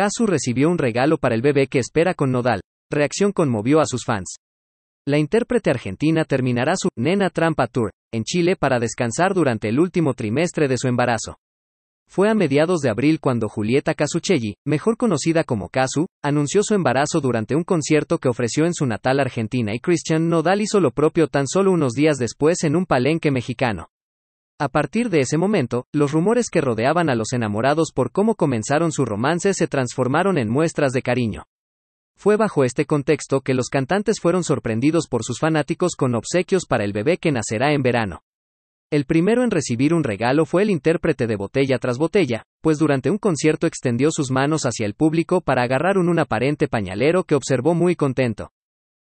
Casu recibió un regalo para el bebé que espera con Nodal. Reacción conmovió a sus fans. La intérprete argentina terminará su Nena Trampa Tour en Chile para descansar durante el último trimestre de su embarazo. Fue a mediados de abril cuando Julieta Casuchelli, mejor conocida como Casu, anunció su embarazo durante un concierto que ofreció en su natal Argentina y Christian Nodal hizo lo propio tan solo unos días después en un palenque mexicano. A partir de ese momento, los rumores que rodeaban a los enamorados por cómo comenzaron su romance se transformaron en muestras de cariño. Fue bajo este contexto que los cantantes fueron sorprendidos por sus fanáticos con obsequios para el bebé que nacerá en verano. El primero en recibir un regalo fue el intérprete de botella tras botella, pues durante un concierto extendió sus manos hacia el público para agarrar un, un aparente pañalero que observó muy contento.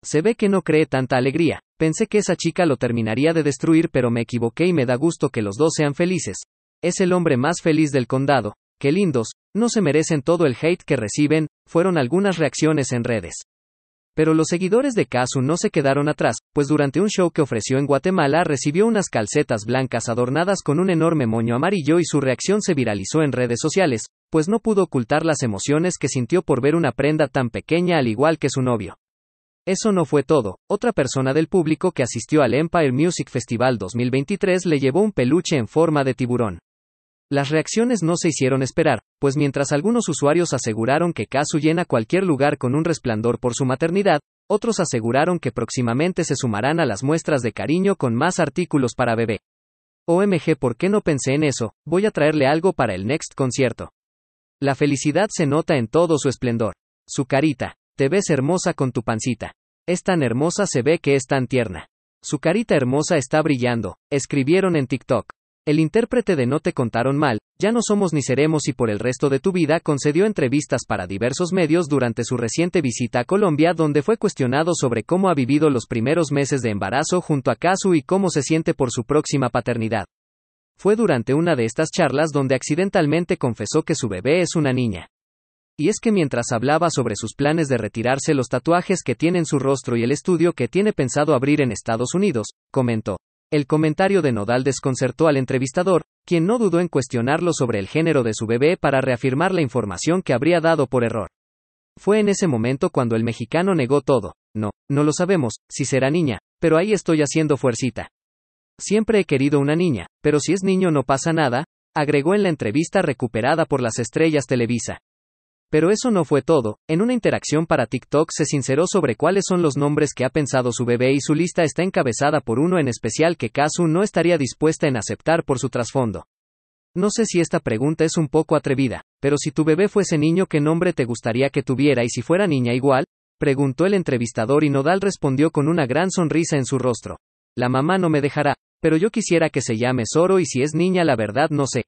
Se ve que no cree tanta alegría, Pensé que esa chica lo terminaría de destruir, pero me equivoqué y me da gusto que los dos sean felices. Es el hombre más feliz del condado. Qué lindos, no se merecen todo el hate que reciben, fueron algunas reacciones en redes. Pero los seguidores de Kazu no se quedaron atrás, pues durante un show que ofreció en Guatemala recibió unas calcetas blancas adornadas con un enorme moño amarillo y su reacción se viralizó en redes sociales, pues no pudo ocultar las emociones que sintió por ver una prenda tan pequeña al igual que su novio. Eso no fue todo, otra persona del público que asistió al Empire Music Festival 2023 le llevó un peluche en forma de tiburón. Las reacciones no se hicieron esperar, pues mientras algunos usuarios aseguraron que Kazu llena cualquier lugar con un resplandor por su maternidad, otros aseguraron que próximamente se sumarán a las muestras de cariño con más artículos para bebé. OMG, ¿por qué no pensé en eso? Voy a traerle algo para el next concierto. La felicidad se nota en todo su esplendor. Su carita, te ves hermosa con tu pancita. Es tan hermosa se ve que es tan tierna. Su carita hermosa está brillando, escribieron en TikTok. El intérprete de No te contaron mal, ya no somos ni seremos y por el resto de tu vida concedió entrevistas para diversos medios durante su reciente visita a Colombia donde fue cuestionado sobre cómo ha vivido los primeros meses de embarazo junto a Casu y cómo se siente por su próxima paternidad. Fue durante una de estas charlas donde accidentalmente confesó que su bebé es una niña. Y es que mientras hablaba sobre sus planes de retirarse los tatuajes que tiene en su rostro y el estudio que tiene pensado abrir en Estados Unidos, comentó. El comentario de Nodal desconcertó al entrevistador, quien no dudó en cuestionarlo sobre el género de su bebé para reafirmar la información que habría dado por error. Fue en ese momento cuando el mexicano negó todo. No, no lo sabemos, si será niña, pero ahí estoy haciendo fuercita. Siempre he querido una niña, pero si es niño no pasa nada, agregó en la entrevista recuperada por las estrellas Televisa. Pero eso no fue todo, en una interacción para TikTok se sinceró sobre cuáles son los nombres que ha pensado su bebé y su lista está encabezada por uno en especial que Kazu no estaría dispuesta en aceptar por su trasfondo. No sé si esta pregunta es un poco atrevida, pero si tu bebé fuese niño, ¿qué nombre te gustaría que tuviera y si fuera niña igual? preguntó el entrevistador y Nodal respondió con una gran sonrisa en su rostro. La mamá no me dejará, pero yo quisiera que se llame Zoro y si es niña la verdad no sé.